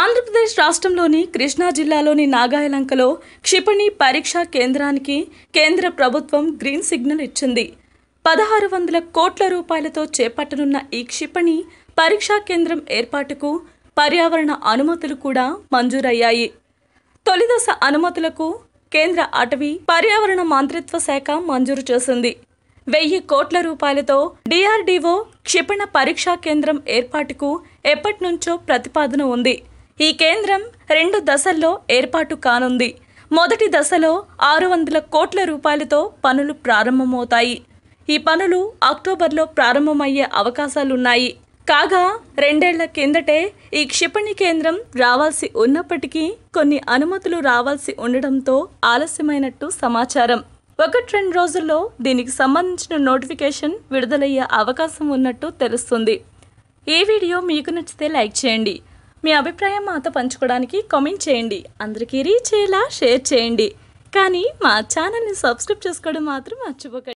ఆంధ్రప్రదేశ్ రాష్ట్రంలోని కృష్ణా జిల్లాలోని నాగాయలంకలో క్షిపణి పరీక్షా కేంద్రానికి కేంద్ర ప్రభుత్వం గ్రీన్ సిగ్నల్ ఇచ్చింది పదహారు వందల కోట్ల రూపాయలతో చేపట్టనున్న ఈ క్షిపణి పరీక్షా కేంద్రం ఏర్పాటుకు పర్యావరణ అనుమతులు కూడా మంజూరయ్యాయి తొలిదశ అనుమతులకు కేంద్ర అటవీ పర్యావరణ మంత్రిత్వ శాఖ మంజూరు చేసింది వెయ్యి కోట్ల రూపాయలతో డిఆర్డీఓ క్షిపణ పరీక్షా కేంద్రం ఏర్పాటుకు ఎప్పటి నుంచో ప్రతిపాదన ఉంది ఈ కేంద్రం రెండు దశల్లో ఏర్పాటు కానుంది మొదటి దశలో ఆరు వందల కోట్ల రూపాయలతో పనులు ప్రారంభమవుతాయి ఈ పనులు అక్టోబర్లో ప్రారంభమయ్యే అవకాశాలున్నాయి కాగా రెండేళ్ల కిందటే ఈ క్షిపణి కేంద్రం రావాల్సి ఉన్నప్పటికీ కొన్ని అనుమతులు రావాల్సి ఉండడంతో ఆలస్యమైనట్టు సమాచారం ఒకటి రెండు రోజుల్లో దీనికి సంబంధించిన నోటిఫికేషన్ విడుదలయ్యే అవకాశం ఉన్నట్టు తెలుస్తుంది ఈ వీడియో మీకు నచ్చితే లైక్ చేయండి మీ అభిప్రాయం మాతో పంచుకోవడానికి కామెంట్ చేయండి అందరికీ రీచ్ అయ్యేలా షేర్ చేయండి కానీ మా ఛానల్ని సబ్స్క్రైబ్ చేసుకోవడం మాత్రం మర్చిపోకండి